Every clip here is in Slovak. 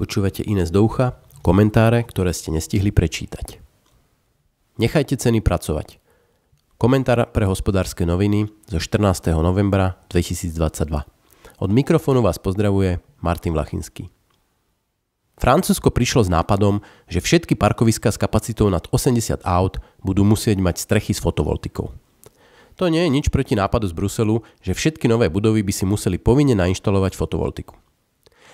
Počúvate z Doucha, komentáre, ktoré ste nestihli prečítať. Nechajte ceny pracovať. Komentár pre hospodárske noviny zo 14. novembra 2022. Od mikrofónu vás pozdravuje Martin Vlachinský. Francúzsko prišlo s nápadom, že všetky parkoviská s kapacitou nad 80 aut budú musieť mať strechy s fotovoltikou. To nie je nič proti nápadu z Bruselu, že všetky nové budovy by si museli povinne nainštalovať fotovoltiku.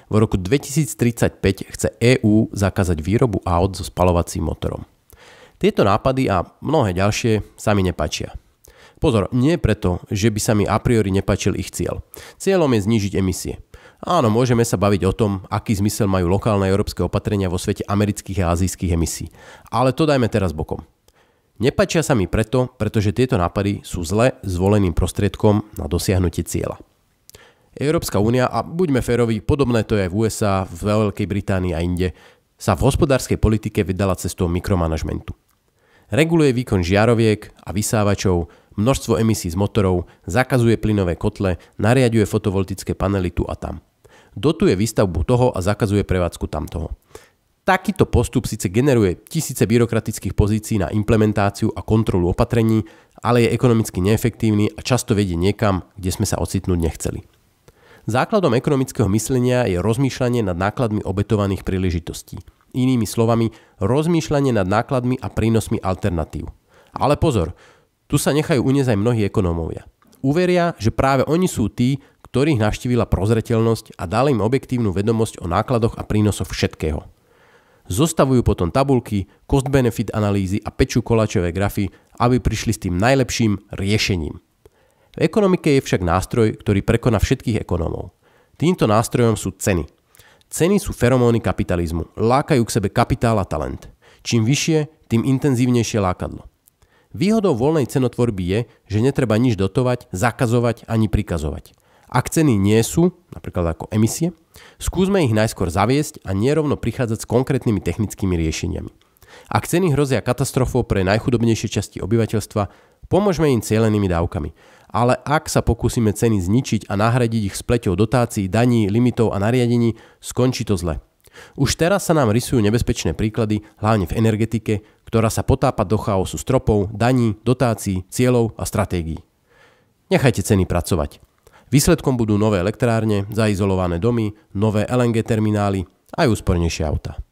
V roku 2035 chce EÚ zakázať výrobu aut so spalovacím motorom. Tieto nápady a mnohé ďalšie sa mi nepačia. Pozor, nie preto, že by sa mi a priori nepačil ich cieľ. Cieľom je znížiť emisie. Áno, môžeme sa baviť o tom, aký zmysel majú lokálne európske opatrenia vo svete amerických a azijských emisí. Ale to dajme teraz bokom. Nepačia sa mi preto, pretože tieto nápady sú zle zvoleným prostriedkom na dosiahnutie cieľa. Európska únia, a buďme féroví, podobné to je aj v USA, v Veľkej Británii a inde, sa v hospodárskej politike vydala cestou mikromanažmentu. Reguluje výkon žiaroviek a vysávačov, množstvo emisí z motorov, zakazuje plynové kotle, nariaduje fotovoltické panely tu a tam. Dotuje výstavbu toho a zakazuje prevádzku tamtoho. Takýto postup síce generuje tisíce byrokratických pozícií na implementáciu a kontrolu opatrení, ale je ekonomicky neefektívny a často vedie niekam, kde sme sa ocitnúť nechceli. Základom ekonomického myslenia je rozmýšľanie nad nákladmi obetovaných príležitostí. Inými slovami, rozmýšľanie nad nákladmi a prínosmi alternatív. Ale pozor, tu sa nechajú uniesť aj mnohí ekonómovia. Uveria, že práve oni sú tí, ktorých navštívila prozretelnosť a dali im objektívnu vedomosť o nákladoch a prínosoch všetkého. Zostavujú potom tabulky, cost-benefit analýzy a pečú kolačové grafy, aby prišli s tým najlepším riešením. V ekonomike je však nástroj, ktorý prekoná všetkých ekonómov. Týmto nástrojom sú ceny. Ceny sú feromóny kapitalizmu. Lákajú k sebe kapitál a talent. Čím vyššie, tým intenzívnejšie lákadlo. Výhodou voľnej cenotvorby je, že netreba nič dotovať, zakazovať ani prikazovať. Ak ceny nie sú, napríklad ako emisie, skúsme ich najskôr zaviesť a nerovno prichádzať s konkrétnymi technickými riešeniami. Ak ceny hrozia katastrofou pre najchudobnejšie časti obyvateľstva, Pomôžme im cielenými dávkami. Ale ak sa pokúsime ceny zničiť a nahradiť ich spleťou dotácií, daní, limitov a nariadení, skončí to zle. Už teraz sa nám rysujú nebezpečné príklady, hlavne v energetike, ktorá sa potápa do chaosu stropov, daní, dotácií, cieľov a stratégií. Nechajte ceny pracovať. Výsledkom budú nové elektrárne, zaizolované domy, nové LNG terminály aj úspornejšie auta.